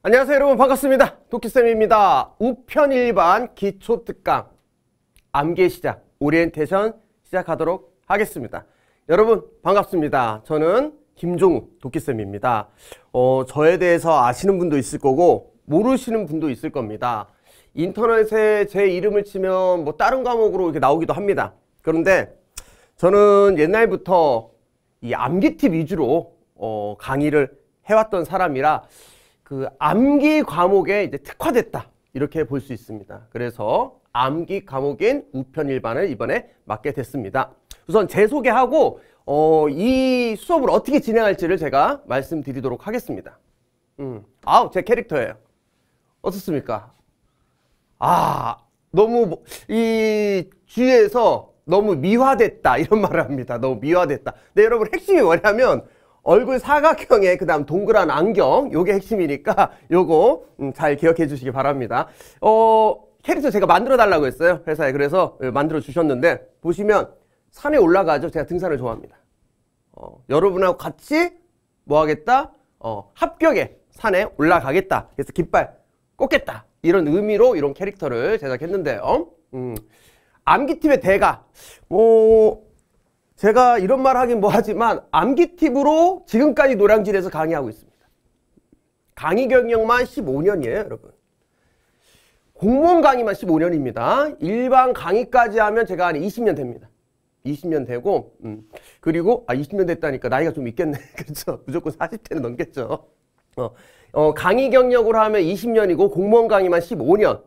안녕하세요 여러분 반갑습니다 도끼쌤입니다 우편일반 기초특강 암기 시작 오리엔테이션 시작하도록 하겠습니다 여러분 반갑습니다 저는 김종우 도끼쌤입니다 어, 저에 대해서 아시는 분도 있을 거고 모르시는 분도 있을 겁니다 인터넷에 제 이름을 치면 뭐 다른 과목으로 이렇게 나오기도 합니다 그런데 저는 옛날부터 이 암기팁 위주로 어, 강의를 해왔던 사람이라 그 암기 과목에 이제 특화됐다 이렇게 볼 수 있습니다. 그래서 암기 과목인 우편 일반을 이번에 맡게 됐습니다. 우선 재 소개하고 어, 이 수업을 어떻게 진행할지를 제가 말씀드리도록 하겠습니다. 음. 아우 제 캐릭터예요. 어떻습니까? 아 너무 뭐, 이 주위에서 너무 미화됐다 이런 말을 합니다. 너무 미화됐다. 근데 여러분 핵심이 뭐냐면 얼굴 사각형에 그 다음 동그란 안경 요게 핵심이니까 요거 음, 잘 기억해 주시기 바랍니다 어 캐릭터 제가 만들어 달라고 했어요 회사에 그래서 예, 만들어 주셨는데 보시면 산에 올라가죠 제가 등산을 좋아합니다 어, 여러분하고 같이 뭐 하겠다 어, 합격에 산에 올라가겠다 그래서 깃발 꽂겠다 이런 의미로 이런 캐릭터를 제작했는데요 음, 암기팀의 대가 뭐 제가 이런 말 하긴 뭐하지만 암기팁으로 지금까지 노량진에서 강의하고 있습니다. 강의 경력만 15년이에요, 여러분. 공무원 강의만 15년입니다. 일반 강의까지 하면 제가 한 20년 됩니다. 20년 되고, 음. 그리고, 아, 20년 됐다니까 나이가 좀 있겠네. 그렇죠. 무조건 40대는 넘겠죠. 어, 어, 강의 경력으로 하면 20년이고, 공무원 강의만 15년.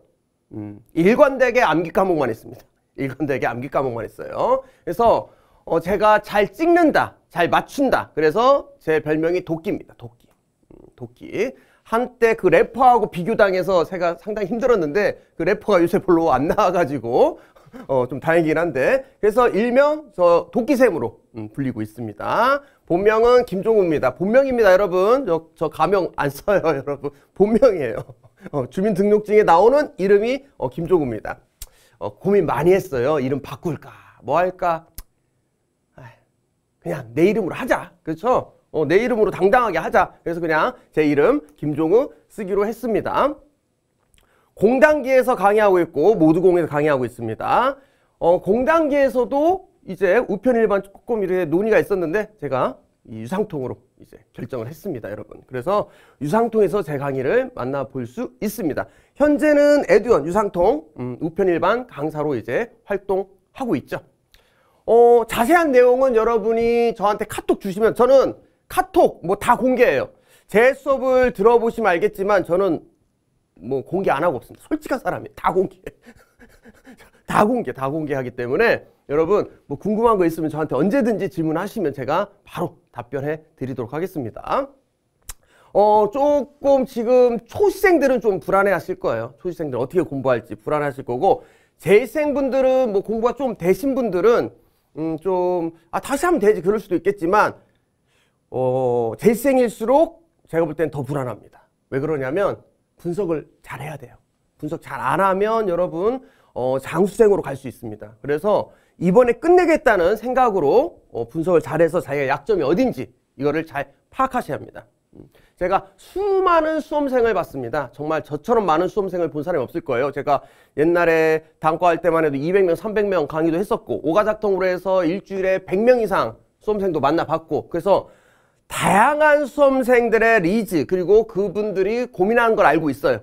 음. 일관되게 암기 과목만 했습니다. 일관되게 암기 과목만 했어요. 그래서, 어, 제가 잘 찍는다, 잘 맞춘다. 그래서 제 별명이 도끼입니다. 도끼. 음, 도끼. 한때 그 래퍼하고 비교당해서 제가 상당히 힘들었는데 그 래퍼가 요새 별로 안 나와가지고 어, 좀 다행이긴 한데 그래서 일명 저 도끼샘으로 음, 불리고 있습니다. 본명은 김종우입니다. 본명입니다, 여러분. 저, 저 가명 안 써요, 여러분. 본명이에요. 어, 주민등록증에 나오는 이름이 어, 김종우입니다. 어, 고민 많이 했어요. 이름 바꿀까, 뭐 할까. 그냥 내 이름으로 하자. 그렇죠? 어, 내 이름으로 당당하게 하자. 그래서 그냥 제 이름 김종우 쓰기로 했습니다. 공단기에서 강의하고 있고 모두공에서 강의하고 있습니다. 어, 공단기에서도 이제 우편 일반 조금 이렇게 논의가 있었는데 제가 이 유상통으로 이제 결정을 했습니다, 여러분. 그래서 유상통에서 제 강의를 만나볼 수 있습니다. 현재는 에듀언 유상통 음, 우편 일반 강사로 이제 활동하고 있죠. 어, 자세한 내용은 여러분이 저한테 카톡 주시면 저는 카톡 뭐 다 공개해요. 제 수업을 들어보시면 알겠지만 저는 뭐 공개 안 하고 없습니다. 솔직한 사람이 다 공개. 다 공개, 다 공개하기 때문에 여러분 뭐 궁금한 거 있으면 저한테 언제든지 질문하시면 제가 바로 답변해 드리도록 하겠습니다. 어, 조금 지금 초시생들은 좀 불안해 하실 거예요. 초시생들 어떻게 공부할지 불안하실 거고 재생분들은뭐 공부가 좀 되신 분들은 음, 좀, 아, 다시 하면 되지. 그럴 수도 있겠지만, 어, 재생일수록 제가 볼 땐 더 불안합니다. 왜 그러냐면, 분석을 잘 해야 돼요. 분석 잘 안 하면 여러분, 어, 장수생으로 갈 수 있습니다. 그래서 이번에 끝내겠다는 생각으로 어, 분석을 잘해서 자기가 약점이 어딘지 이거를 잘 파악하셔야 합니다. 음. 제가 수많은 수험생을 봤습니다. 정말 저처럼 많은 수험생을 본 사람이 없을 거예요. 제가 옛날에 단과 할 때만 해도 200명, 300명 강의도 했었고 오가작통으로 해서 일주일에 100명 이상 수험생도 만나봤고 그래서 다양한 수험생들의 리즈 그리고 그분들이 고민하는 걸 알고 있어요.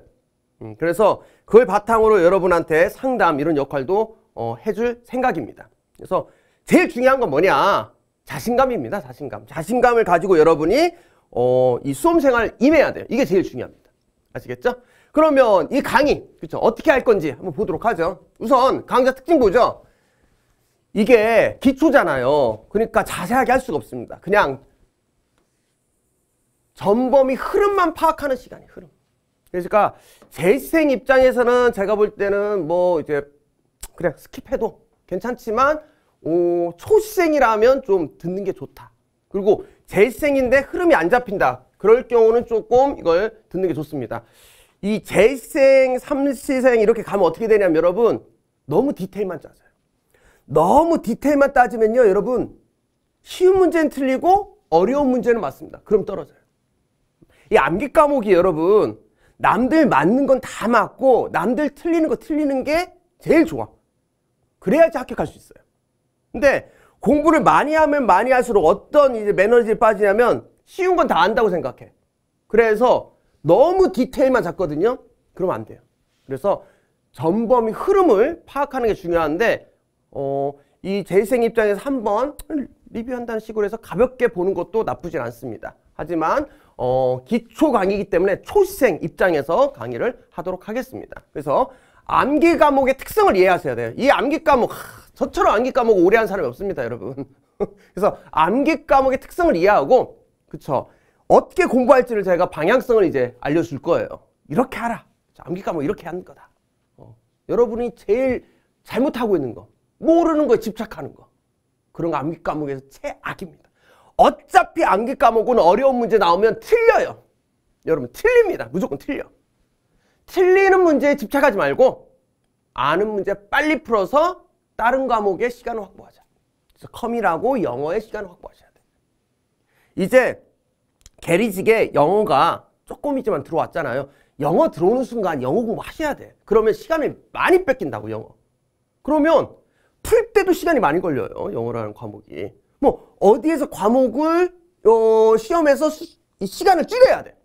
음, 그래서 그걸 바탕으로 여러분한테 상담 이런 역할도 어, 해줄 생각입니다. 그래서 제일 중요한 건 뭐냐? 자신감입니다. 자신감. 자신감을 가지고 여러분이 어, 이 수험생활 임해야 돼요. 이게 제일 중요합니다. 아시겠죠? 그러면 이 강의, 그쵸? 어떻게 할 건지 한번 보도록 하죠. 우선 강좌 특징 보죠. 이게 기초잖아요. 그러니까 자세하게 할 수가 없습니다. 그냥 전범위 흐름만 파악하는 시간이 흐름. 그러니까 재생 입장에서는 제가 볼 때는 뭐 이제 그냥 스킵해도 괜찮지만 오, 초시생이라면 좀 듣는 게 좋다. 그리고 재생인데 흐름이 안 잡힌다. 그럴 경우는 조금 이걸 듣는 게 좋습니다. 이 재생, 삼시생 이렇게 가면 어떻게 되냐면 여러분 너무 디테일만 짜져요. 너무 디테일만 따지면요 여러분 쉬운 문제는 틀리고 어려운 문제는 맞습니다. 그럼 떨어져요. 이 암기 과목이 여러분 남들 맞는 건 다 맞고 남들 틀리는 거 틀리는 게 제일 좋아. 그래야지 합격할 수 있어요. 근데 공부를 많이 하면 많이 할수록 어떤 이제 매너리즘에 빠지냐면 쉬운 건 다 안다고 생각해. 그래서 너무 디테일만 잡거든요. 그러면 안 돼요. 그래서 전범위 흐름을 파악하는 게 중요한데 어, 이 재생 입장에서 한번 리뷰한다는 식으로 해서 가볍게 보는 것도 나쁘진 않습니다. 하지만 어, 기초 강의이기 때문에 초시생 입장에서 강의를 하도록 하겠습니다. 그래서 암기 과목의 특성을 이해하셔야 돼요. 이 암기 과목 저처럼 암기 과목을 오래 한 사람이 없습니다, 여러분. 그래서 암기 과목의 특성을 이해하고 그쵸? 어떻게 공부할지를 제가 방향성을 이제 알려줄 거예요. 이렇게 하라. 암기 과목 이렇게 하는 거다. 어. 여러분이 제일 잘못하고 있는 거, 모르는 거에 집착하는 거. 그런 거 암기 과목에서 최악입니다. 어차피 암기 과목은 어려운 문제 나오면 틀려요. 여러분 틀립니다. 무조건 틀려. 틀리는 문제에 집착하지 말고 아는 문제 빨리 풀어서 다른 과목의 시간을 확보하자. 그래서 컴이라고 영어의 시간을 확보하셔야 돼. 이제 게리직에 영어가 조금이지만 들어왔잖아요. 영어 들어오는 순간 영어 공부하셔야 돼. 그러면 시간을 많이 뺏긴다고 영어. 그러면 풀 때도 시간이 많이 걸려요. 영어라는 과목이. 뭐 어디에서 과목을 어, 시험에서 시, 시간을 줄여야 돼.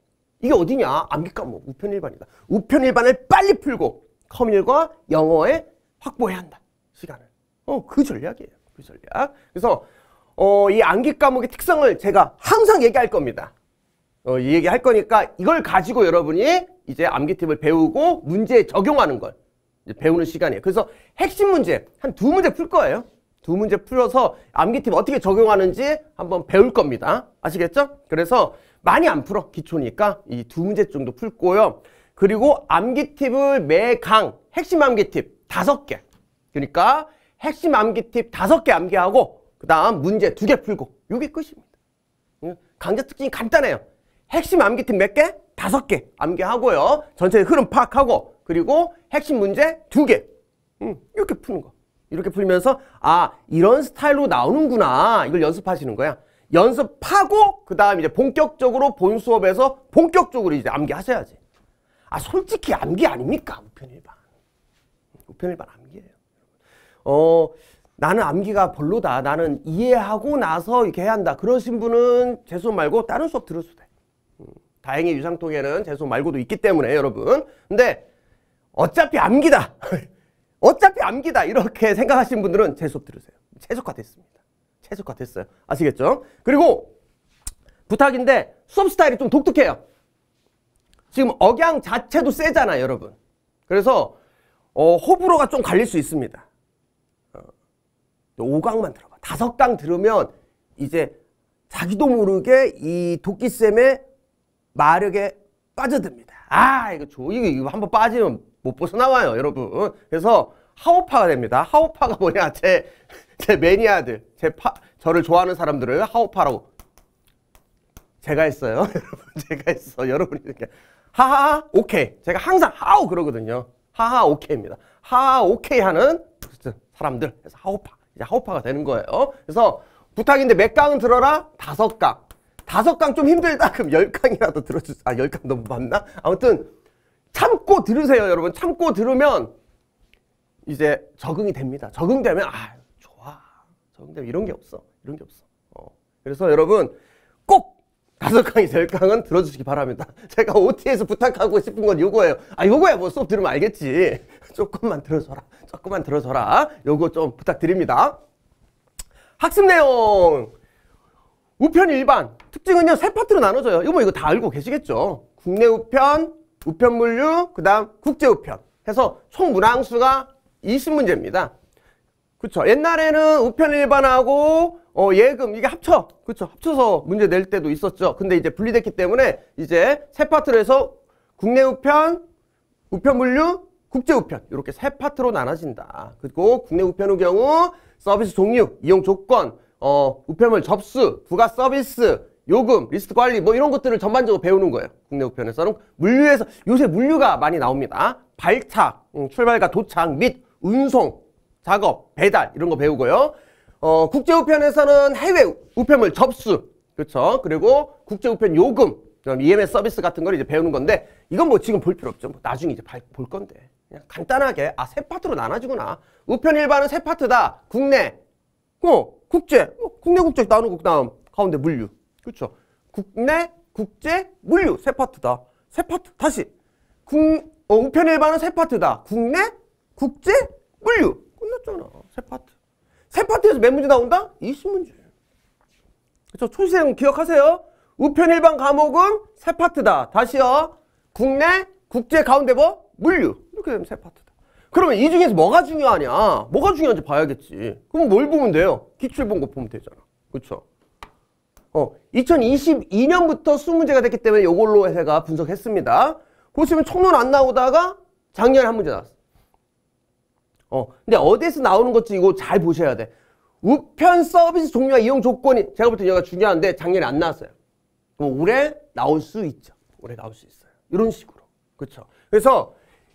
이게 어디냐? 암기 과목 뭐, 우편일반이다. 우편일반을 빨리 풀고 커뮤과 영어에 확보해야 한다. 시간을. 어, 그 전략이에요. 그 전략. 그래서 어, 이 암기 과목의 특성을 제가 항상 얘기할 겁니다. 어, 이 얘기할 거니까 이걸 가지고 여러분이 이제 암기 팁을 배우고 문제에 적용하는 걸 배우는 시간이에요. 그래서 핵심 문제 한 두 문제 풀 거예요. 두 문제 풀어서 암기팁 어떻게 적용하는지 한번 배울 겁니다. 아시겠죠? 그래서 많이 안 풀어. 기초니까 이 두 문제 정도 풀고요. 그리고 암기팁을 매 강 핵심 암기팁 다섯 개 그러니까 핵심 암기 팁 다섯 개 암기하고 그 다음 문제 두 개 풀고 요게 끝입니다. 강좌 특징이 간단해요. 핵심 암기 팁 몇 개? 다섯 개 암기하고요. 전체 흐름 파악하고 그리고 핵심 문제 두 개. 이렇게 푸는 거. 이렇게 풀면서 아 이런 스타일로 나오는구나 이걸 연습하시는 거야. 연습하고 그 다음 이제 본격적으로 본 수업에서 본격적으로 이제 암기하셔야지. 아 솔직히 암기 아닙니까 우편일반. 우편일반 암기. 어 나는 암기가 별로다. 나는 이해하고 나서 이렇게 해야 한다. 그러신 분은 재 수업 말고 다른 수업 들으셔도 돼. 음, 다행히 유상통에는 재 수업 말고도 있기 때문에 여러분. 근데 어차피 암기다. 어차피 암기다. 이렇게 생각하신 분들은 재 수업 들으세요. 최소화 됐습니다. 최소화 됐어요. 아시겠죠? 그리고 부탁인데 수업 스타일이 좀 독특해요. 지금 억양 자체도 세잖아요, 여러분. 그래서 어, 호불호가 좀 갈릴 수 있습니다. 오강만 들어봐. 다섯 강 들으면 이제 자기도 모르게 이 도끼쌤의 마력에 빠져듭니다. 아, 이거 조, 이거, 이거 한번 빠지면 못 벗어나와요, 여러분. 그래서 하오파가 됩니다. 하오파가 뭐냐, 제, 제 매니아들, 제 파, 저를 좋아하는 사람들을 하오파라고 제가 했어요. 여러분, 제가 했어. 여러분이 이렇게. 하하, 오케이. 제가 항상 하오 그러거든요. 하하, 오케이입니다. 하하, 오케이 하는 사람들. 그래서 하오파 이제 하우파가 되는 거예요. 그래서 부탁인데 몇 강은 들어라? 다섯 강. 다섯 강 좀 힘들다? 그럼 열 강이라도 들어주세요. 아, 열 강 너무 많나? 아무튼 참고 들으세요, 여러분. 참고 들으면 이제 적응이 됩니다. 적응되면 아, 좋아. 적응되면 이런 게 없어. 이런 게 없어. 어. 그래서 여러분 꼭 다섯 강이 될 강은 들어주시기 바랍니다. 제가 OT에서 부탁하고 싶은 건이거예요 아, 이거야뭐 수업 들으면 알겠지. 조금만 들어줘라. 조금만 들어줘라. 요거 좀 부탁드립니다. 학습 내용. 우편 일반. 특징은요, 세 파트로 나눠져요. 이거 뭐 이거 다 알고 계시겠죠? 국내 우편, 우편 물류, 그 다음 국제 우편. 해서 총 문항수가 20문제입니다. 그렇죠. 옛날에는 우편 일반하고 어, 예금 이게 합쳐 그렇죠 합쳐서 문제 낼 때도 있었죠 근데 이제 분리됐기 때문에 이제 세 파트로 해서 국내 우편 우편 물류 국제 우편 이렇게 세 파트로 나눠진다 그리고 국내 우편의 경우 서비스 종류 이용 조건 어, 우편물 접수 부가 서비스 요금 리스트 관리 뭐 이런 것들을 전반적으로 배우는 거예요 국내 우편에서는 물류에서 요새 물류가 많이 나옵니다 발탁 음, 출발과 도착 및 운송 작업 배달 이런 거 배우고요 어, 국제 우편에서는 해외 우편물 접수, 그렇죠? 그리고 국제 우편 요금, 그다음 EMS 서비스 같은 걸 이제 배우는 건데 이건 뭐 지금 볼 필요 없죠. 뭐 나중에 이제 볼 건데 그냥 간단하게 아 세 파트로 나눠주구나 우편 일반은 세 파트다. 국내, 어, 국제, 어, 국내 국제 나누고 그다음 가운데 물류, 그렇죠? 국내, 국제, 물류 세 파트다. 세 파트 다시 국, 어, 우편 일반은 세 파트다. 국내, 국제, 물류 끝났잖아. 세 파트. 세 파트에서 몇 문제 나온다? 20문제. 그래서 초시생 기억하세요. 우편 일반 과목은 세 파트다. 다시요. 국내, 국제, 가운데뭐 물류. 이렇게 되면 세 파트다. 그러면 이 중에서 뭐가 중요하냐? 뭐가 중요한지 봐야겠지. 그럼 뭘 보면 돼요? 기출본 거 보면 되잖아. 그렇죠? 어, 2022년부터 수문제가 됐기 때문에 이걸로 제가 분석했습니다. 보시면 총론 안 나오다가 작년에 한 문제 나왔어. 어, 근데 어디에서 나오는 것지 이거 잘 보셔야 돼. 우편 서비스 종류와 이용 조건이 제가 볼때 여기가 중요한데 작년에 안 나왔어요. 그럼 올해 나올 수 있죠. 올해 나올 수 있어요. 이런 식으로. 그렇죠. 그래서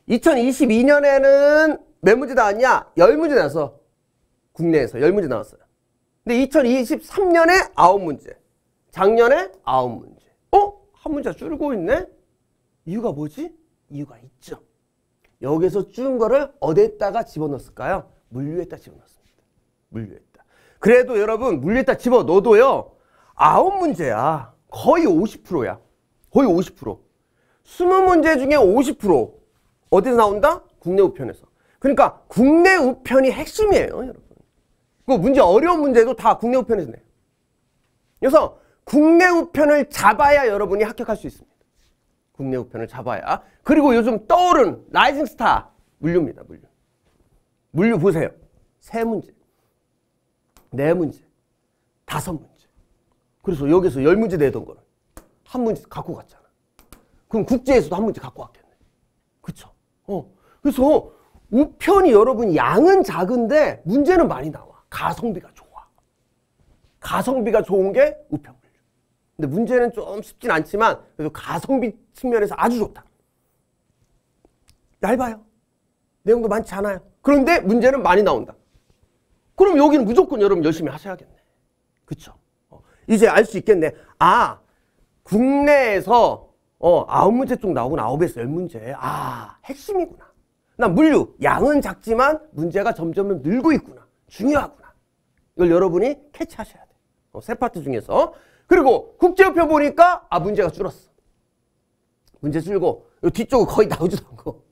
2022년에는 몇 문제 나왔냐? 10문제 나왔어. 국내에서 10문제 나왔어요. 근데 2023년에 9문제. 작년에 9문제. 어? 한 문제 줄고 있네? 이유가 뭐지? 이유가 있죠. 여기서 준 거를 어디에다가 집어넣었을까요? 물류에다 집어넣었습니다. 물류에다. 그래도 여러분 물류에다 집어넣어도요. 아홉 문제야. 거의 50%야. 거의 50%. 20문제 중에 50% 어디서 나온다? 국내 우편에서. 그러니까 국내 우편이 핵심이에요. 여러분. 그 문제 어려운 문제도 다 국내 우편에서 내요. 그래서 국내 우편을 잡아야 여러분이 합격할 수 있습니다. 국내 우편을 잡아야. 그리고 요즘 떠오른 라이징 스타 물류입니다. 물류. 물류 보세요. 세 문제, 네 문제, 다섯 문제. 그래서 여기서 열 문제 내던 거를 한 문제 갖고 갔잖아. 그럼 국제에서도 한 문제 갖고 왔겠네. 그쵸? 어. 그래서 우편이 여러분 양은 작은데 문제는 많이 나와. 가성비가 좋아. 가성비가 좋은 게 우편. 근데 문제는 좀 쉽진 않지만 그래도 가성비 측면에서 아주 좋다. 얇아요. 내용도 많지 않아요. 그런데 문제는 많이 나온다. 그럼 여기는 무조건 여러분 열심히 하셔야겠네. 그쵸? 어, 이제 알 수 있겠네. 아, 국내에서 어, 아홉 문제 쪽 나오고 아홉에서 열 문제. 아, 핵심이구나. 나 물류, 양은 작지만 문제가 점점 늘고 있구나. 중요하구나. 이걸 여러분이 캐치하셔야 돼. 어, 세 파트 중에서. 그리고 국제우표 보니까 아 문제가 줄었어. 문제 줄고 뒤쪽은 거의 나오지도 않고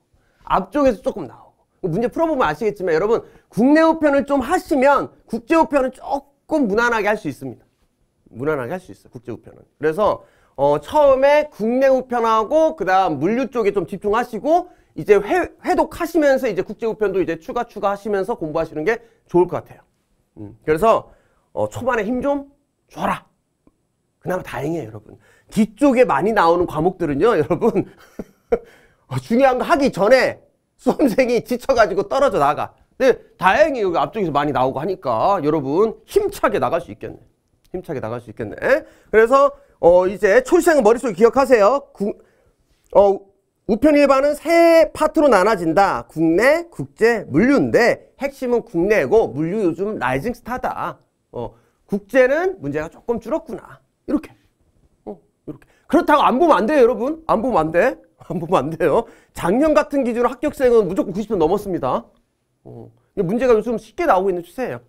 앞쪽에서 조금 나오고 문제 풀어보면 아시겠지만 여러분 국내 우편을 좀 하시면 국제 우편은 조금 무난하게 할 수 있습니다. 무난하게 할 수있어 국제 우편은. 그래서 어, 처음에 국내 우편하고 그다음 물류 쪽에 좀 집중하시고 이제 회, 회독하시면서 이제 국제 우편도 이제 추가 추가하시면서 공부하시는 게 좋을 것 같아요. 음, 그래서 어, 초반에 힘 좀 줘라. 그나마 다행이에요, 여러분. 뒤쪽에 많이 나오는 과목들은요, 여러분. 어, 중요한 거 하기 전에 수험생이 지쳐가지고 떨어져 나가. 근데 네, 다행히 여기 앞쪽에서 많이 나오고 하니까 여러분 힘차게 나갈 수 있겠네. 힘차게 나갈 수 있겠네. 그래서 어 이제 초시생 은 머릿속에 기억하세요. 구, 어, 우편 일반은 세 파트로 나눠진다. 국내, 국제, 물류인데 핵심은 국내고 물류 요즘 라이징 스타다. 어, 국제는 문제가 조금 줄었구나. 이렇게. 어, 이렇게. 그렇다고 안 보면 안 돼요, 여러분. 안 보면 안 돼. 안 보면 안 돼요. 작년 같은 기준으로 합격생은 무조건 90점 넘었습니다. 어. 문제가 요즘 쉽게 나오고 있는 추세예요.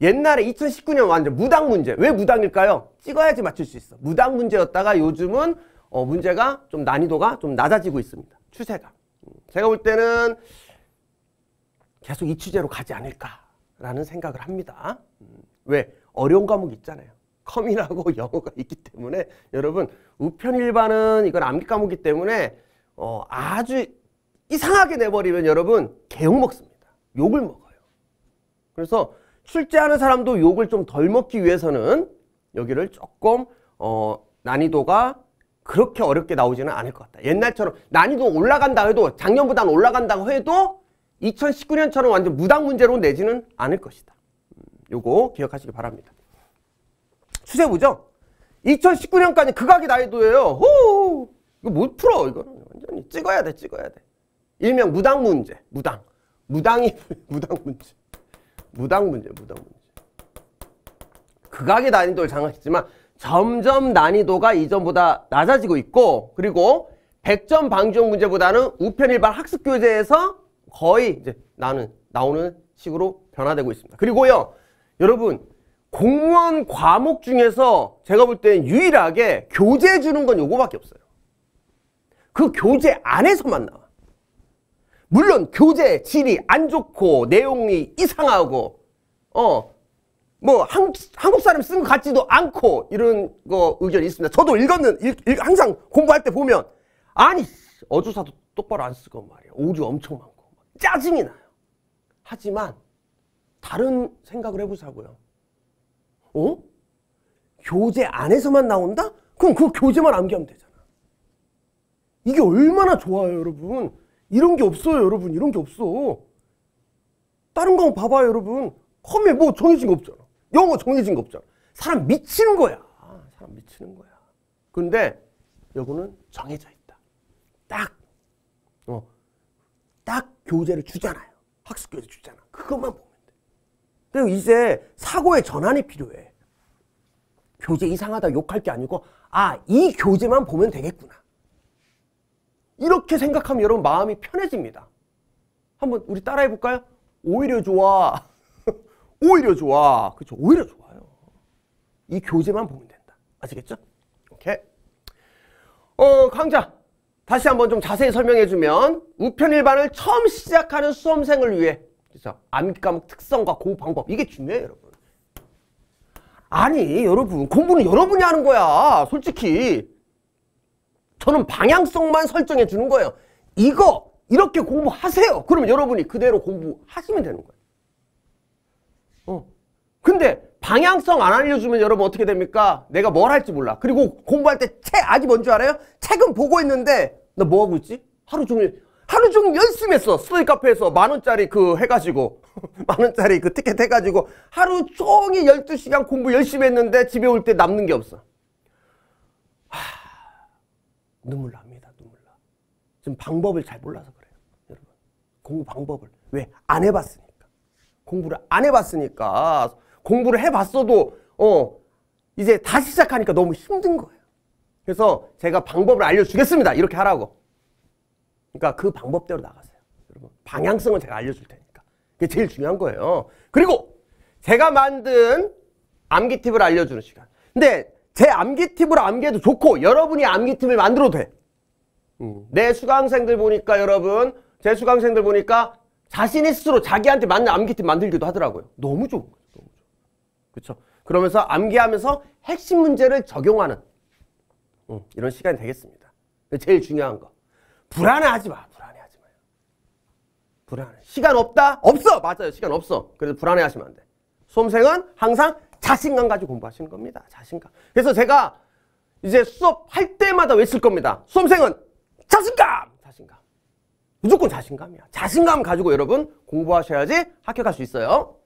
옛날에 2019년 완전 무당 문제. 왜 무당일까요? 찍어야지 맞출 수 있어. 무당 문제였다가 요즘은 어, 문제가 좀 난이도가 좀 낮아지고 있습니다. 추세가. 제가 볼 때는 계속 이 추세로 가지 않을까라는 생각을 합니다. 음, 왜? 어려운 과목이 있잖아요. 컴이라고 영어가 있기 때문에 여러분 우편일반은 이건 암기 과목이기 때문에 어, 아주 이상하게 내버리면 여러분 개욕 먹습니다. 욕을 먹어요. 그래서 출제하는 사람도 욕을 좀 덜 먹기 위해서는 여기를 조금 어, 난이도가 그렇게 어렵게 나오지는 않을 것 같다. 옛날처럼 난이도 올라간다 해도 작년보다는 올라간다고 해도 2019년처럼 완전 무당 문제로 내지는 않을 것이다. 음, 요거 기억하시기 바랍니다. 추세보죠. 2019년까지 극악의 그 난이도예요. 호 이거 못 풀어 이거 완전히 찍어야 돼 찍어야 돼. 일명 무당 문제 무당 무당이 무당 문제 무당 문제 무당 문제. 극악의 그 난이도를 장악했지만 점점 난이도가 이전보다 낮아지고 있고 그리고 100점 방지용 문제보다는 우편일반 학습교재에서 거의 이제 나는 나오는 식으로 변화되고 있습니다. 그리고요 여러분 공무원 과목 중에서 제가 볼 때 유일하게 교재 주는 건 요거밖에 없어요. 그 교재 안에서만 나와. 물론 교재 질이 안 좋고 내용이 이상하고 어뭐 한국 사람 쓴 것 같지도 않고 이런 거 의견이 있습니다. 저도 읽었는 읽, 읽, 항상 공부할 때 보면 아니 어조사도 똑바로 안 쓰고 말이야 오류 엄청 많고 짜증이 나요. 하지만 다른 생각을 해보자고요. 어? 교재 안에서만 나온다? 그럼 그 교재만 암기하면 되잖아. 이게 얼마나 좋아요, 여러분. 이런 게 없어요, 여러분. 이런 게 없어. 다른 거 봐봐요, 여러분. 컴에 뭐 정해진 거 없잖아. 영어 정해진 거 없잖아. 사람 미치는 거야. 사람 미치는 거야. 근데 여기는 정해져 있다. 딱, 어, 딱 교재를 주잖아요. 학습 교재 주잖아. 그것만 보면. 그리고 이제 사고의 전환이 필요해. 교재 이상하다 욕할 게 아니고 아, 이 교재만 보면 되겠구나. 이렇게 생각하면 여러분 마음이 편해집니다. 한번 우리 따라해 볼까요? 오히려 좋아. 오히려 좋아. 그렇죠? 오히려 좋아요. 이 교재만 보면 된다. 아시겠죠? 오케이. 어, 강자. 다시 한번 좀 자세히 설명해 주면 우편 일반을 처음 시작하는 수험생을 위해 그래서 암기 과목 특성과 고 방법 이게 중요해요 여러분. 아니 여러분 공부는 여러분이 하는 거야 솔직히. 저는 방향성만 설정해 주는 거예요. 이거 이렇게 공부하세요. 그러면 여러분이 그대로 공부하시면 되는 거예요. 어. 근데 방향성 안 알려주면 여러분 어떻게 됩니까? 내가 뭘 할지 몰라. 그리고 공부할 때 책 아직 뭔줄 알아요? 책은 보고 있는데 너뭐 하고 있지? 하루 종일 하루 종일 열심히 했어. 스터디 카페에서 만 원짜리 그 해가지고 만 원짜리 그 티켓 해가지고 하루 종일 12시간 공부 열심히 했는데 집에 올 때 남는 게 없어. 하... 눈물 납니다. 눈물 나. 지금 방법을 잘 몰라서 그래요. 여러분. 공부 방법을. 왜? 안 해봤으니까. 공부를 안 해봤으니까 공부를 해봤어도 어 이제 다시 시작하니까 너무 힘든 거예요. 그래서 제가 방법을 알려주겠습니다. 이렇게 하라고. 그러니까 그 방법대로 나가세요. 여러분 방향성을 제가 알려줄 테니까 그게 제일 중요한 거예요. 그리고 제가 만든 암기 팁을 알려주는 시간. 근데 제 암기 팁으로 암기해도 좋고 여러분이 암기 팁을 만들어도 돼. 음, 내 수강생들 보니까 여러분 제 수강생들 보니까 자신이 스스로 자기한테 맞는 암기 팁 만들기도 하더라고요. 너무 좋은 거예 너무 좋은 그렇죠? 그러면서 암기하면서 핵심 문제를 적용하는 음, 이런 시간이 되겠습니다. 제일 중요한 거. 불안해하지 마. 불안해하지 마요. 불안해. 시간 없다? 없어. 맞아요. 시간 없어. 그래서 불안해하시면 안 돼. 수험생은 항상 자신감 가지고 공부하시는 겁니다. 자신감. 그래서 제가 이제 수업할 때마다 외칠 겁니다. 수험생은 자신감! 자신감. 무조건 자신감이야. 자신감 가지고 여러분 공부하셔야지 합격할 수 있어요.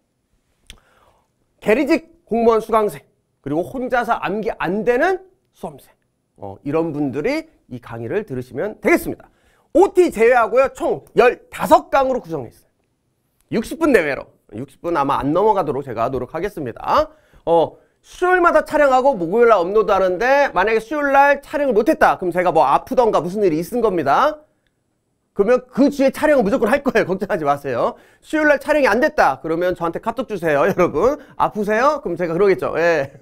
개리직 공무원 수강생 그리고 혼자서 암기 안 되는 수험생 어, 이런 분들이 이 강의를 들으시면 되겠습니다. OT 제외하고요. 총 15강으로 구성해 어요 60분 내외로. 60분 아마 안 넘어가도록 제가 노력하겠습니다. 어, 수요일마다 촬영하고 목요일날 업로드하는데 만약에 수요일날 촬영을 못했다. 그럼 제가 뭐 아프던가 무슨 일이 있은 겁니다. 그러면 그 주에 촬영을 무조건 할 거예요. 걱정하지 마세요. 수요일날 촬영이 안 됐다. 그러면 저한테 카톡 주세요. 여러분. 아프세요? 그럼 제가 그러겠죠. 예.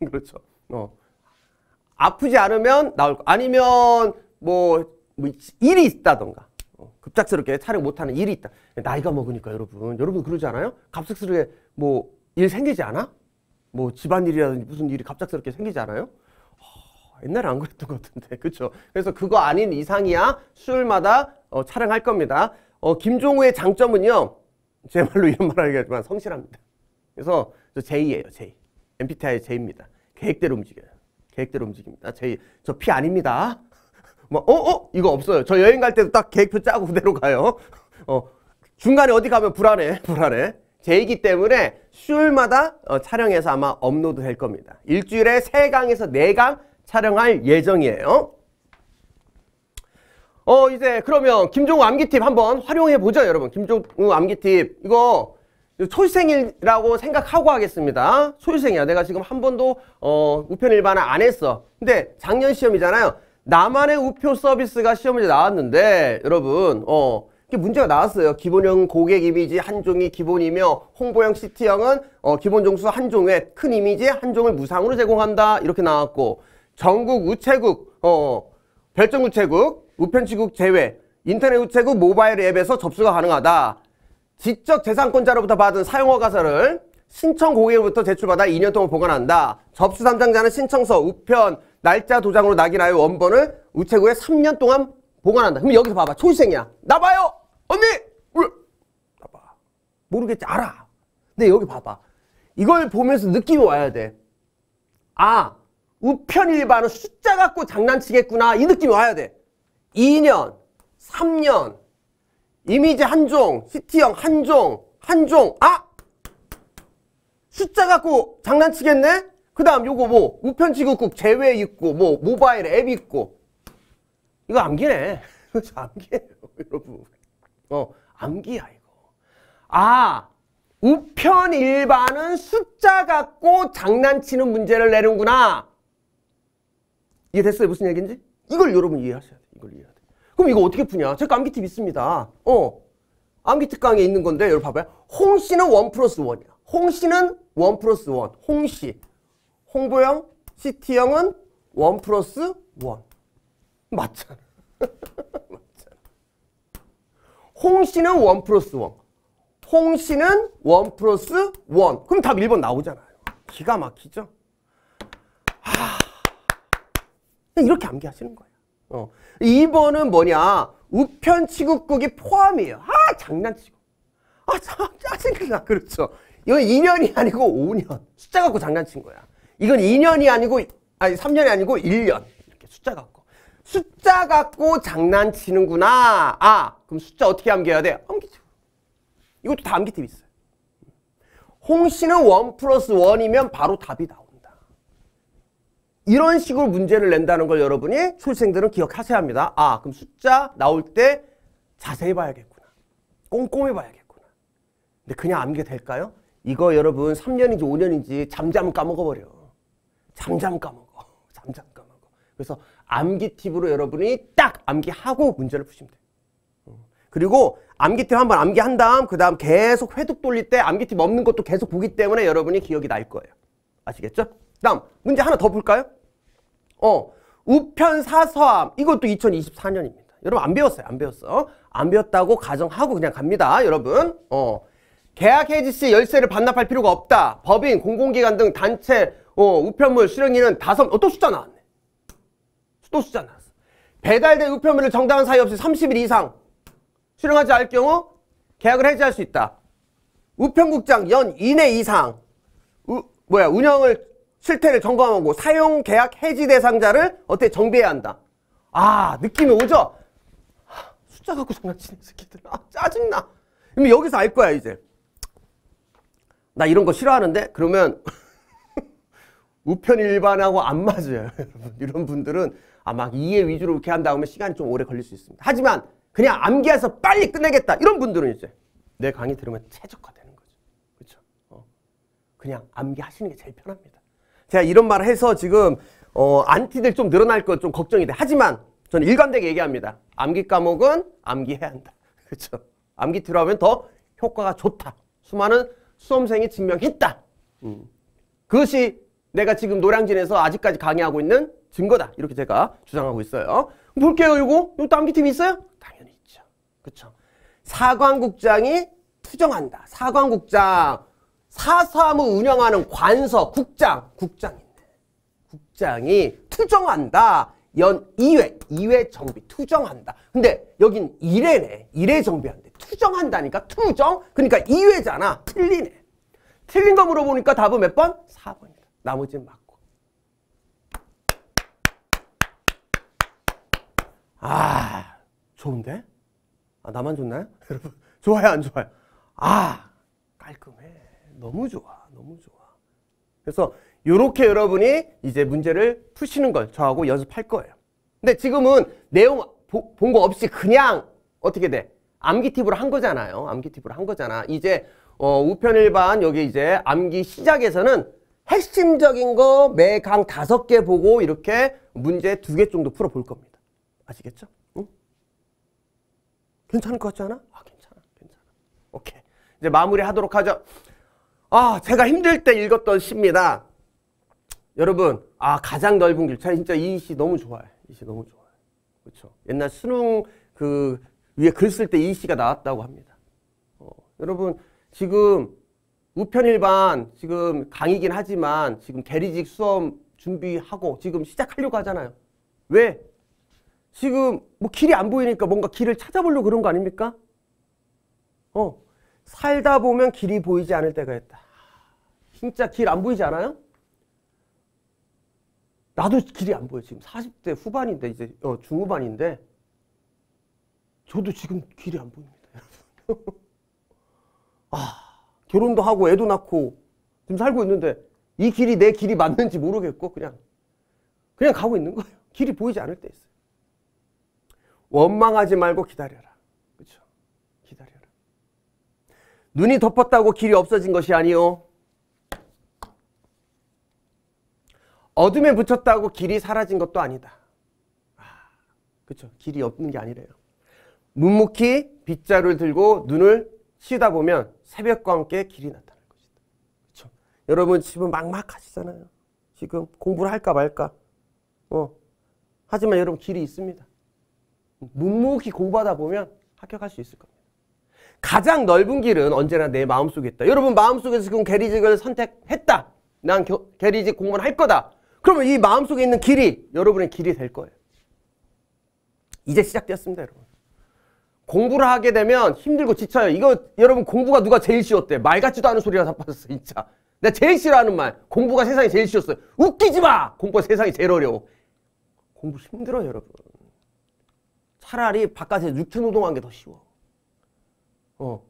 그렇죠. 어. 아프지 않으면 나올 거 아니면 뭐, 뭐 일이 있다던가 어, 급작스럽게 촬영 못하는 일이 있다 나이가 먹으니까 여러분 여러분 그러지 않아요? 갑작스럽게 뭐 일 생기지 않아? 뭐 집안일이라든지 무슨 일이 갑작스럽게 생기지 않아요? 옛날에 안 그랬던 것 같은데 그쵸? 그래서 그거 아닌 이상이야 수요일마다 어, 촬영할 겁니다 어, 김종우의 장점은요 제 말로 이런 말 하겠지만 성실합니다 그래서 저 J예요 J MBTI J입니다 계획대로 움직여요 계획대로 움직입니다. 저희 저피 아닙니다. 뭐 어어 어? 이거 없어요. 저 여행 갈 때도 딱 계획표 짜고 그대로 가요. 어 중간에 어디 가면 불안해 불안해. 제이기 때문에 수요일마다 어, 촬영해서 아마 업로드 될 겁니다. 일주일에 세강에서네 강 촬영할 예정이에요. 어 이제 그러면 김종우 암기팁 한번 활용해 보죠 여러분. 김종우 암기팁 이거 소일생이라고 생각하고 하겠습니다. 소일생이야. 내가 지금 한 번도 어, 우편일반을 안 했어. 근데 작년 시험이잖아요. 나만의 우표 서비스가 시험 문제 나왔는데 여러분 어 이게 문제가 나왔어요. 기본형 고객 이미지 한 종이 기본이며 홍보형 CT형은 어, 기본 종수 한 종에 큰 이미지 한 종을 무상으로 제공한다 이렇게 나왔고 전국 우체국 어 별정 우체국 우편치국 제외 인터넷 우체국 모바일 앱에서 접수가 가능하다. 지적 재산권자로부터 받은 사용허 가서를 신청 고객으로부터 제출받아 2년 동안 보관한다. 접수 담당자는 신청서, 우편, 날짜 도장으로 낙인하여 원본을 우체국 에 3년 동안 보관한다. 그럼 여기서 봐봐. 초시생이야. 나봐요! 언니! 왜? 나봐. 모르겠지. 알아. 근데 여기 봐봐. 이걸 보면서 느낌이 와야 돼. 아, 우편 일반은 숫자 갖고 장난치겠구나. 이 느낌이 와야 돼. 2년, 3년, 이미지 한종, 시티형 한종, 한종, 아! 숫자 갖고 장난치겠네? 그 다음 요거 뭐 우편 지급국 제외 있고 뭐 모바일 앱 있고 이거 암기네. 이거 암기예요, 여러분. 어, 암기야 이거. 아, 우편 일반은 숫자 갖고 장난치는 문제를 내는구나. 이해됐어요? 무슨 얘기인지? 이걸 여러분 이해하셔야 돼요. 이걸 이해. 그럼 이거 어떻게 푸냐? 제가 암기팁 있습니다. 어. 암기팁 강에 있는 건데 여기 봐봐요. 홍 씨는 원 플러스 원이야홍 씨는 원 플러스 원홍 씨. 홍보형, CT형은 원 플러스 원 맞잖아. 맞잖아. 홍 씨는 원 플러스 원홍 씨는 원 플러스 원 그럼 답 1번 나오잖아요. 기가 막히죠? 하... 이렇게 암기하시는 거예요. 어. 2번은 뭐냐? 우편 취급국이 포함이에요. 아, 장난치고. 아, 짜증나. 그렇죠. 이건 2년이 아니고 5년. 숫자 갖고 장난친 거야. 이건 2년이 아니고, 아니, 3년이 아니고 1년. 이렇게 숫자 갖고. 숫자 갖고 장난치는구나. 아, 그럼 숫자 어떻게 암기해야 돼? 암기죠. 이것도 다 암기 팁 있어요. 홍 씨는 1 플러스 1이면 바로 답이 나와. 이런 식으로 문제를 낸다는 걸 여러분이 출생들은 기억하셔야 합니다. 아, 그럼 숫자 나올 때 자세히 봐야겠구나. 꼼꼼히 봐야겠구나. 근데 그냥 암기 될까요? 이거 여러분 3년인지 5년인지 잠잠 까먹어버려. 잠잠 까먹어. 잠잠 까먹어. 그래서 암기 팁으로 여러분이 딱 암기하고 문제를 푸시면 돼 어. 그리고 암기 팁 한번 암기한 다음 그 다음 계속 회독 돌릴 때 암기 팁 없는 것도 계속 보기 때문에 여러분이 기억이 날 거예요. 아시겠죠? 다음 문제 하나 더 볼까요? 어 우편 사서함 이것도 2024년입니다. 여러분 안 배웠어요. 안 배웠어. 안 배웠다고 가정하고 그냥 갑니다. 여러분 어 계약 해지 시 열쇠를 반납할 필요가 없다. 법인, 공공기관 등 단체 어, 우편물 수령인은 다섯 어, 또 숫자 나왔네. 또 숫자 나왔어. 배달된 우편물을 정당한 사유 없이 30일 이상 수령하지 않을 경우 계약을 해지할 수 있다. 우편국장 연 2내 이상 우, 뭐야 운영을 실태를 점검하고 사용 계약 해지 대상자를 어떻게 정비해야 한다. 아 느낌이 오죠? 숫자 갖고 장난치는 새끼들. 아 짜증나. 그럼 여기서 알 거야 이제. 나 이런 거 싫어하는데 그러면 우편 일반하고 안 맞아요. 이런 분들은 아막 이해 위주로 이렇게 한 다음에 시간이 좀 오래 걸릴 수 있습니다. 하지만 그냥 암기해서 빨리 끝내겠다 이런 분들은 이제 내 강의 들으면 최적화되는 거죠. 그렇죠? 어. 그냥 암기하시는 게 제일 편합니다. 제가 이런 말을 해서 지금 어, 안티들 좀 늘어날 것 좀 걱정이 돼. 하지만 저는 일관되게 얘기합니다. 암기 과목은 암기해야 한다. 그렇죠? 암기 들어가면 더 효과가 좋다. 수많은 수험생이 증명했다. 음. 그것이 내가 지금 노량진에서 아직까지 강의하고 있는 증거다. 이렇게 제가 주장하고 있어요. 볼게요, 이거. 이것도 암기팀 이 있어요? 당연히 있죠. 그렇죠? 사관국장이 투정한다. 사관국장. 사사무 운영하는 관서 국장 국장이 국장이 투정한다. 연 2회, 2회 정비 투정한다. 근데 여긴 1회네. 1회 정비한데 투정한다니까 투정? 그러니까 2회잖아. 틀리네. 틀린 거 물어보니까 답은 몇 번? 4번이다. 나머지는 맞고. 아, 좋은데? 아, 나만 좋나요? 여러분, 좋아요, 안 좋아요? 아, 깔끔해. 너무 좋아. 너무 좋아. 그래서 이렇게 여러분이 이제 문제를 푸시는 걸 저하고 연습할 거예요. 근데 지금은 내용 본 거 없이 그냥 어떻게 돼? 암기 팁으로 한 거잖아요. 암기 팁으로 한 거잖아. 이제 어, 우편 일반 여기 이제 암기 시작에서는 핵심적인 거 매 강 다섯 개 보고 이렇게 문제 두 개 정도 풀어볼 겁니다. 아시겠죠? 응? 괜찮을 것 같지 않아? 아, 괜찮아. 괜찮아. 오케이. 이제 마무리하도록 하죠. 아, 제가 힘들 때 읽었던 시입니다. 여러분, 아, 가장 넓은 길. 제가 진짜 이 시 너무 좋아요. 이 시 너무 좋아요. 그렇죠. 옛날 수능 그 위에 글 쓸 때 이 시가 나왔다고 합니다. 어, 여러분, 지금 우편일반 지금 강의긴 하지만 지금 대리직 수험 준비하고 지금 시작하려고 하잖아요. 왜? 지금 뭐 길이 안 보이니까 뭔가 길을 찾아보려고 그런 거 아닙니까? 어, 살다 보면 길이 보이지 않을 때가 있다. 진짜 길 안 보이지 않아요? 나도 길이 안 보여. 지금 40대 후반인데 이제 어, 중후반인데 저도 지금 길이 안 보입니다. 아 결혼도 하고 애도 낳고 지금 살고 있는데 이 길이 내 길이 맞는지 모르겠고 그냥 그냥 가고 있는 거예요. 길이 보이지 않을 때 있어요. 원망하지 말고 기다려라. 눈이 덮었다고 길이 없어진 것이 아니오 어둠에 붙였다고 길이 사라진 것도 아니다. 아, 그렇죠. 길이 없는 게 아니래요. 묵묵히 빗자루를 들고 눈을 치다 보면 새벽과 함께 길이 나타날 것이다. 그렇죠. 여러분 지금 막막하시잖아요. 지금 공부를 할까 말까. 어. 하지만 여러분 길이 있습니다. 묵묵히 공부하다 보면 합격할 수 있을 겁니다. 가장 넓은 길은 언제나 내 마음속에 있다. 여러분 마음속에서 지금 게리직을 선택했다. 난 겨, 게리직 공무원 할 거다. 그러면 이 마음속에 있는 길이 여러분의 길이 될 거예요. 이제 시작되었습니다, 여러분. 공부를 하게 되면 힘들고 지쳐요. 이거 여러분 공부가 누가 제일 쉬웠대? 말 같지도 않은 소리가 잡 빠졌어, 진짜. 내가 제일 싫어하는 말. 공부가 세상에 제일 쉬웠어요. 웃기지 마! 공부가 세상에 제일 어려워. 공부 힘들어, 여러분. 차라리 바깥에서 육체노동한 게 더 쉬워. 어,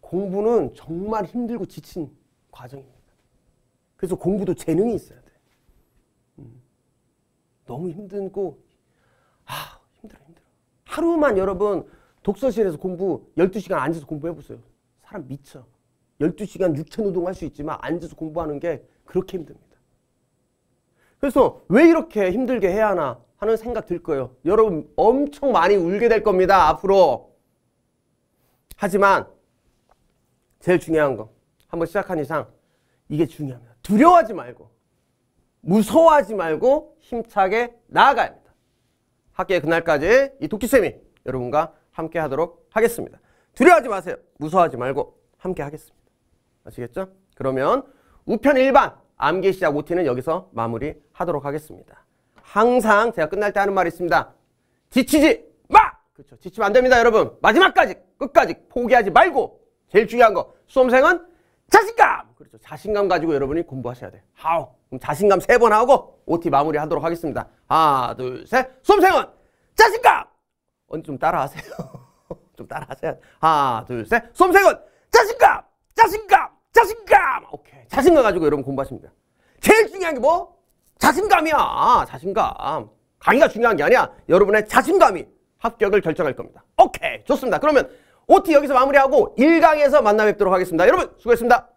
공부는 정말 힘들고 지친 과정입니다. 그래서 공부도 재능이 있어야 돼. 음. 너무 힘들고 아 힘들어 힘들어. 하루만 여러분 독서실에서 공부 12시간 앉아서 공부해보세요. 사람 미쳐. 12시간 육체노동할 수 있지만 앉아서 공부하는 게 그렇게 힘듭니다. 그래서 왜 이렇게 힘들게 해야 하나 하는 생각 들 거예요. 여러분 엄청 많이 울게 될 겁니다. 앞으로. 하지만 제일 중요한 거 한번 시작한 이상 이게 중요합니다. 두려워하지 말고 무서워하지 말고 힘차게 나아가야 합니다. 학교의 그날까지 이 도끼쌤이 여러분과 함께 하도록 하겠습니다. 두려워하지 마세요. 무서워하지 말고 함께 하겠습니다. 아시겠죠? 그러면 우편 1반 암기 시작 OT는 여기서 마무리 하도록 하겠습니다. 항상 제가 끝날 때 하는 말이 있습니다. 지치지 그렇죠. 지치면 안 됩니다, 여러분. 마지막까지 끝까지 포기하지 말고 제일 중요한 거 수험생은 자신감. 그렇죠. 자신감 가지고 여러분이 공부하셔야 돼요. 하우. 그럼 자신감 세 번 하고 OT 마무리하도록 하겠습니다. 하나, 둘, 셋. 수험생은 자신감. 언니 좀 따라하세요. 좀 따라하세요. 하나, 둘, 셋. 수험생은 자신감, 자신감, 자신감. 오케이. 자신감 가지고 여러분 공부하십니다 제일 중요한 게 뭐? 자신감이야. 자신감. 강의가 중요한 게 아니야. 여러분의 자신감이 합격을 결정할 겁니다. 오케이 좋습니다. 그러면 OT 여기서 마무리하고 1강에서 만나 뵙도록 하겠습니다. 여러분 수고했습니다.